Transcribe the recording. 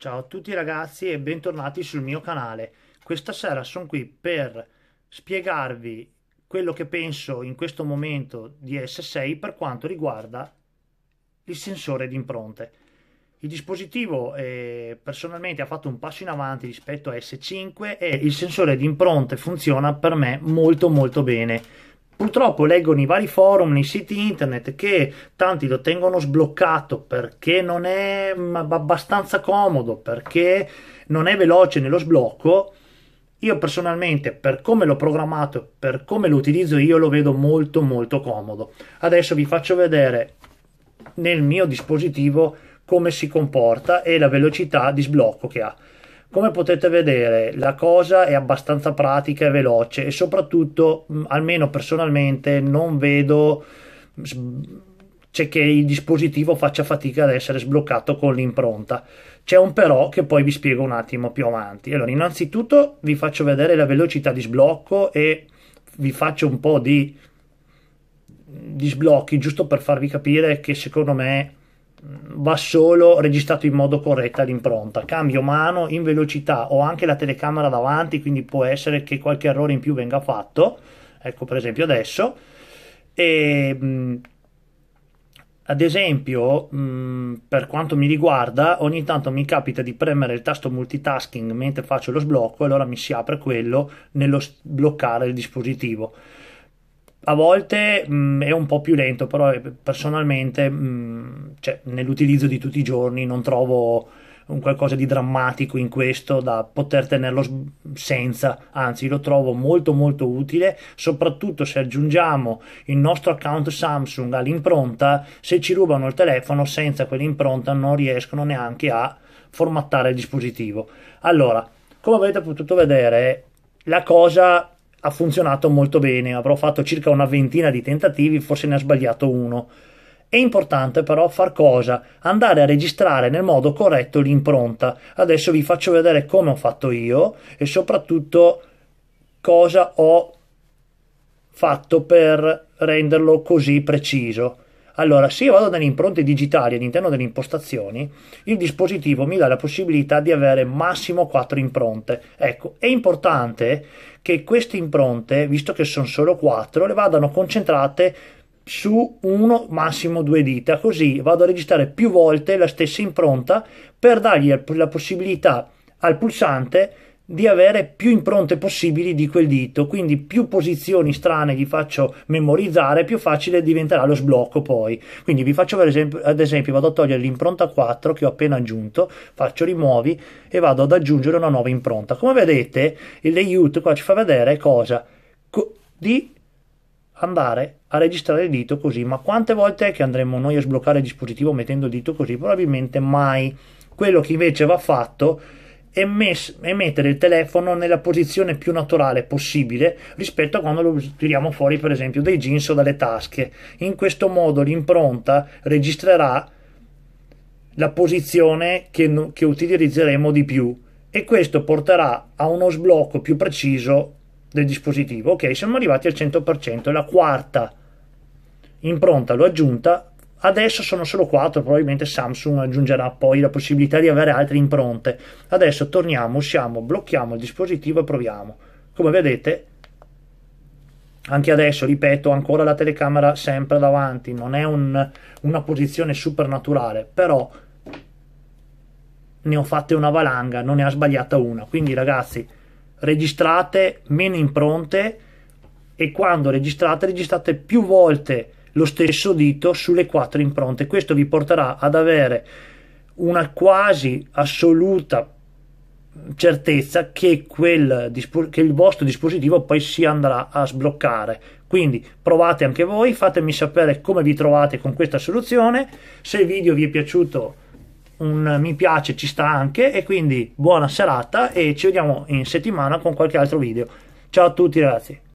Ciao a tutti ragazzi e bentornati sul mio canale. Questa sera sono qui per spiegarvi quello che penso in questo momento di S6 per quanto riguarda il sensore di impronte. Il dispositivo eh, personalmente ha fatto un passo in avanti rispetto a S5 e il sensore di impronte funziona per me molto molto bene Purtroppo leggo nei vari forum, nei siti internet che tanti lo tengono sbloccato perché non è mm, abbastanza comodo, perché non è veloce nello sblocco. Io personalmente, per come l'ho programmato, per come lo utilizzo, io lo vedo molto molto comodo. Adesso vi faccio vedere nel mio dispositivo come si comporta e la velocità di sblocco che ha. Come potete vedere, la cosa è abbastanza pratica e veloce e soprattutto, mm, almeno personalmente, non vedo cioè che il dispositivo faccia fatica ad essere sbloccato con l'impronta. C'è un però che poi vi spiego un attimo più avanti. Allora, innanzitutto vi faccio vedere la velocità di sblocco e vi faccio un po' di, di sblocchi giusto per farvi capire che secondo me va solo registrato in modo corretto l'impronta. Cambio mano in velocità, ho anche la telecamera davanti, quindi può essere che qualche errore in più venga fatto. Ecco, per esempio adesso. E, mh, ad esempio, mh, per quanto mi riguarda, ogni tanto mi capita di premere il tasto multitasking mentre faccio lo sblocco, e allora mi si apre quello nello sbloccare il dispositivo a volte mh, mm, è un po' più lento, però eh, personalmente mh, mm, cioè, nell'utilizzo di tutti i giorni non trovo un qualcosa di drammatico in questo da poter tenerlo senza, anzi lo trovo molto molto utile, soprattutto se aggiungiamo il nostro account Samsung all'impronta, se ci rubano il telefono senza quell'impronta non riescono neanche a formattare il dispositivo. Allora, come avete potuto vedere, la cosa ha funzionato molto bene, avrò fatto circa una ventina di tentativi, forse ne ha sbagliato uno. È importante però far cosa? Andare a registrare nel modo corretto l'impronta. Adesso vi faccio vedere come ho fatto io e soprattutto cosa ho fatto per renderlo così preciso. Allora, se io vado nelle impronte digitali all'interno delle impostazioni, il dispositivo mi dà la possibilità di avere massimo 4 impronte. Ecco, è importante che queste impronte, visto che sono solo 4, le vadano concentrate su uno massimo due dita, così vado a registrare più volte la stessa impronta per dargli la possibilità al pulsante di di avere più impronte possibili di quel dito, quindi più posizioni strane gli faccio memorizzare, più facile diventerà lo sblocco poi. Quindi vi faccio per esempio, ad esempio vado a togliere l'impronta 4 che ho appena aggiunto, faccio rimuovi e vado ad aggiungere una nuova impronta. Come vedete, il layout qua ci fa vedere cosa Co di andare a registrare il dito così, ma quante volte che andremo noi a sbloccare il dispositivo mettendo il dito così? Probabilmente mai. Quello che invece va fatto e, mes- e mettere il telefono nella posizione più naturale possibile rispetto a quando lo tiriamo fuori per esempio dai jeans o dalle tasche. In questo modo l'impronta registrerà la posizione che, no- che utilizzeremo di più e questo porterà a uno sblocco più preciso del dispositivo. Ok, siamo arrivati al 100%, la quarta impronta l'ho aggiunta Adesso sono solo 4, probabilmente Samsung aggiungerà poi la possibilità di avere altre impronte. Adesso torniamo, usciamo, blocchiamo il dispositivo e proviamo. Come vedete, anche adesso, ripeto, ancora la telecamera sempre davanti, non è un, una posizione super naturale, però ne ho fatte una valanga, non ne ha sbagliata una. Quindi ragazzi, registrate meno impronte e quando registrate, registrate più volte lo stesso dito sulle quattro impronte. Questo vi porterà ad avere una quasi assoluta certezza che, quel, che, il vostro dispositivo poi si andrà a sbloccare. Quindi provate anche voi, fatemi sapere come vi trovate con questa soluzione, se il video vi è piaciuto un mi piace ci sta anche e quindi buona serata e ci vediamo in settimana con qualche altro video. Ciao a tutti ragazzi!